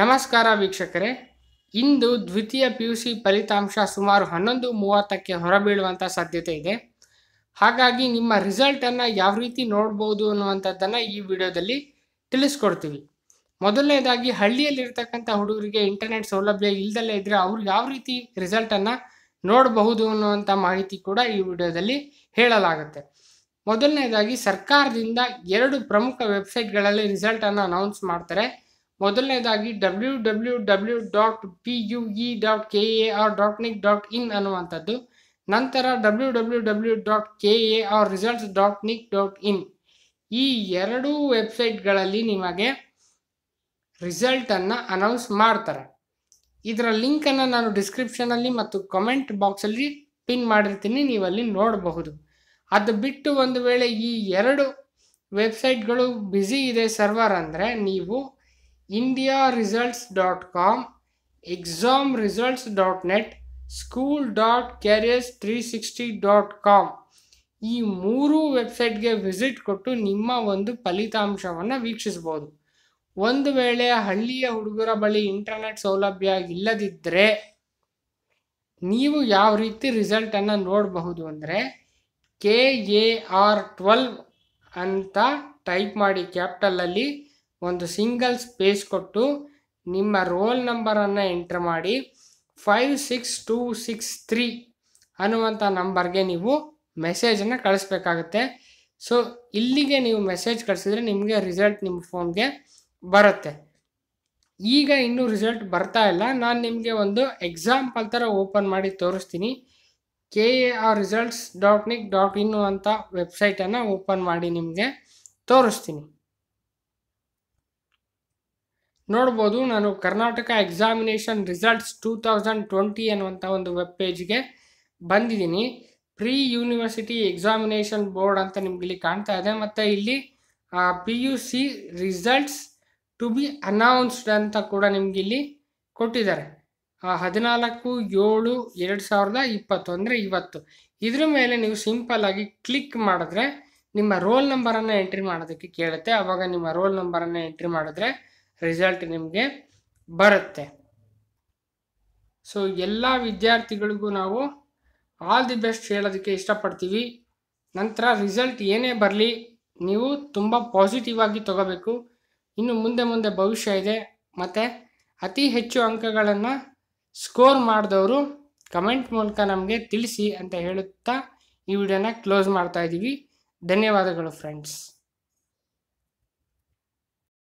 ನಮಸ್ಕಾರ ವೀಕ್ಷಕರೇ ಇಂದು ದ್ವಿತೀಯ ಪಿ ಯು ಸಿ ಫಲಿತಾಂಶ ಸುಮಾರು ಹನ್ನೊಂದು ಮೂವತ್ತಕ್ಕೆ ಹೊರಬೀಳುವಂಥ ಸಾಧ್ಯತೆ ಇದೆ ಹಾಗಾಗಿ ನಿಮ್ಮ ರಿಸಲ್ಟನ್ನು ಯಾವ ರೀತಿ ನೋಡ್ಬೋದು ಅನ್ನುವಂಥದ್ದನ್ನು ಈ ವಿಡಿಯೋದಲ್ಲಿ ತಿಳಿಸ್ಕೊಡ್ತೀವಿ ಮೊದಲನೇದಾಗಿ ಹಳ್ಳಿಯಲ್ಲಿರ್ತಕ್ಕಂಥ ಹುಡುಗರಿಗೆ ಇಂಟರ್ನೆಟ್ ಸೌಲಭ್ಯ ಇಲ್ಲದಲ್ಲೇ ಇದ್ದರೆ ಅವ್ರು ಯಾವ ರೀತಿ ರಿಸಲ್ಟನ್ನು ನೋಡಬಹುದು ಅನ್ನುವಂಥ ಮಾಹಿತಿ ಕೂಡ ಈ ವಿಡಿಯೋದಲ್ಲಿ ಹೇಳಲಾಗುತ್ತೆ ಮೊದಲನೇದಾಗಿ ಸರ್ಕಾರದಿಂದ ಎರಡು ಪ್ರಮುಖ ವೆಬ್ಸೈಟ್ಗಳಲ್ಲಿ ರಿಸಲ್ಟನ್ನು ಅನೌನ್ಸ್ ಮಾಡ್ತಾರೆ ಮೊದಲನೇದಾಗಿ W W W dot P U E dot K A R dot nic dot in ಅನ್ನುವಂಥದ್ದು ನಂತರ W W W dot K A R results dot nic dot in ಈ ಎರಡೂ ವೆಬ್ಸೈಟ್ಗಳಲ್ಲಿ ನಿಮಗೆ ರಿಸಲ್ಟನ್ನು ಅನೌನ್ಸ್ ಮಾಡ್ತಾರೆ ಇದರ ಲಿಂಕನ್ನು ನಾನು ಡಿಸ್ಕ್ರಿಪ್ಷನಲ್ಲಿ ಮತ್ತು ಕಮೆಂಟ್ ಬಾಕ್ಸಲ್ಲಿ ಪಿನ್ ಮಾಡಿರ್ತೀನಿ ನೀವು ಅಲ್ಲಿ ನೋಡಬಹುದು ಅದು ಬಿಟ್ಟು ಒಂದು ವೇಳೆ ಈ ಎರಡು ವೆಬ್ಸೈಟ್ಗಳು ಬ್ಯುಸಿ ಇದೆ ಸರ್ವರ್ ಅಂದರೆ ನೀವು indiaresults.com, examresults.net, ಕಾಮ್ ಈ ಮೂರು ವೆಬ್ಸೈಟ್ಗೆ ವಿಸಿಟ್ ಕೊಟ್ಟು ನಿಮ್ಮ ಒಂದು ಫಲಿತಾಂಶವನ್ನು ವೀಕ್ಷಿಸ್ಬೋದು ಒಂದು ವೇಳೆ ಹಳ್ಳಿಯ ಹುಡುಗರ ಬಳಿ ಇಂಟರ್ನೆಟ್ ಸೌಲಭ್ಯ ಇಲ್ಲದಿದ್ದರೆ ನೀವು ಯಾವ ರೀತಿ ರಿಸಲ್ಟನ್ನು ನೋಡಬಹುದು ಅಂದರೆ ಕೆ ಎ ಆರ್ ಟ್ವೆಲ್ವ್ ಅಂತ ಟೈಪ್ ಮಾಡಿ ಕ್ಯಾಪಿಟಲಲ್ಲಿ ಒಂದು ಸಿಂಗಲ್ ಸ್ಪೇಸ್ ಕೊಟ್ಟು ನಿಮ್ಮ ರೋಲ್ ನಂಬರನ್ನು ಎಂಟ್ರ್ ಮಾಡಿ five six two six three ಅನ್ನುವಂಥ ನಂಬರ್ಗೆ ನೀವು ಮೆಸೇಜನ್ನು ಕಳಿಸ್ಬೇಕಾಗತ್ತೆ ಸೊ ಇಲ್ಲಿಗೆ ನೀವು ಮೆಸೇಜ್ ಕಳಿಸಿದ್ರೆ ನಿಮಗೆ ರಿಸಲ್ಟ್ ನಿಮ್ಮ ಫೋನ್ಗೆ ಬರುತ್ತೆ ಈಗ ಇನ್ನೂ ರಿಸಲ್ಟ್ ಬರ್ತಾ ಇಲ್ಲ ನಾನು ನಿಮಗೆ ಒಂದು ಎಕ್ಸಾಂಪಲ್ ಥರ ಓಪನ್ ಮಾಡಿ ತೋರಿಸ್ತೀನಿ K A R results dot nic dot in ಅಂತ ವೆಬ್ಸೈಟನ್ನು ಓಪನ್ ಮಾಡಿ ನಿಮಗೆ ತೋರಿಸ್ತೀನಿ ನೋಡ್ಬೋದು ನಾನು Karnataka examination results two thousand twenty ಅನ್ನುವಂಥ ಒಂದು ವೆಬ್ ಪೇಜ್ಗೆ ಬಂದಿದ್ದೀನಿ ಪ್ರೀ ಯೂನಿವರ್ಸಿಟಿ ಎಕ್ಸಾಮಿನೇಷನ್ ಬೋರ್ಡ್ ಅಂತ ನಿಮ್ಗೆ ಇಲ್ಲಿ ಕಾಣ್ತಾ ಇದೆ ಮತ್ತು ಇಲ್ಲಿ P U C results to be announced ಅಂತ ಕೂಡ ನಿಮ್ಗೆ ಇಲ್ಲಿ ಕೊಟ್ಟಿದ್ದಾರೆ ಹದಿನಾಲ್ಕು ಏಳು ಎರಡು ಸಾವಿರದ ಇಪ್ಪತ್ತು ಅಂದರೆ ಇವತ್ತು ಇದ್ರ ಮೇಲೆ ನೀವು ಸಿಂಪಲ್ ಆಗಿ ಕ್ಲಿಕ್ ಮಾಡಿದ್ರೆ ನಿಮ್ಮ ರೋಲ್ ನಂಬರನ್ನು ಎಂಟ್ರಿ ಮಾಡೋದಕ್ಕೆ ಕೇಳುತ್ತೆ ಆವಾಗ ನಿಮ್ಮ ರೋಲ್ ನಂಬರನ್ನು ಎಂಟ್ರಿ ಮಾಡಿದ್ರೆ ರಿಸಲ್ಟ್ ನಿಮಗೆ ಬರುತ್ತೆ ಸೊ ಎಲ್ಲ ವಿದ್ಯಾರ್ಥಿಗಳಿಗೂ ನಾವು ಆಲ್ ದಿ ಬೆಸ್ಟ್ ಹೇಳೋದಕ್ಕೆ ಇಷ್ಟಪಡ್ತೀವಿ ನಂತರ ರಿಸಲ್ಟ್ ಏನೇ ಬರಲಿ ನೀವು ತುಂಬ ಪಾಸಿಟಿವ್ ಆಗಿ ತಗೋಬೇಕು ಇನ್ನು ಮುಂದೆ ಮುಂದೆ ಭವಿಷ್ಯ ಇದೆ ಮತ್ತು ಅತಿ ಹೆಚ್ಚು ಅಂಕಗಳನ್ನು ಸ್ಕೋರ್ ಮಾಡಿದವರು ಕಮೆಂಟ್ ಮೂಲಕ ನಮಗೆ ತಿಳಿಸಿ ಅಂತ ಹೇಳುತ್ತಾ ಈ ವಿಡಿಯೋನ ಕ್ಲೋಸ್ ಮಾಡ್ತಾ ಇದ್ದೀವಿ ಧನ್ಯವಾದಗಳು ಫ್ರೆಂಡ್ಸ್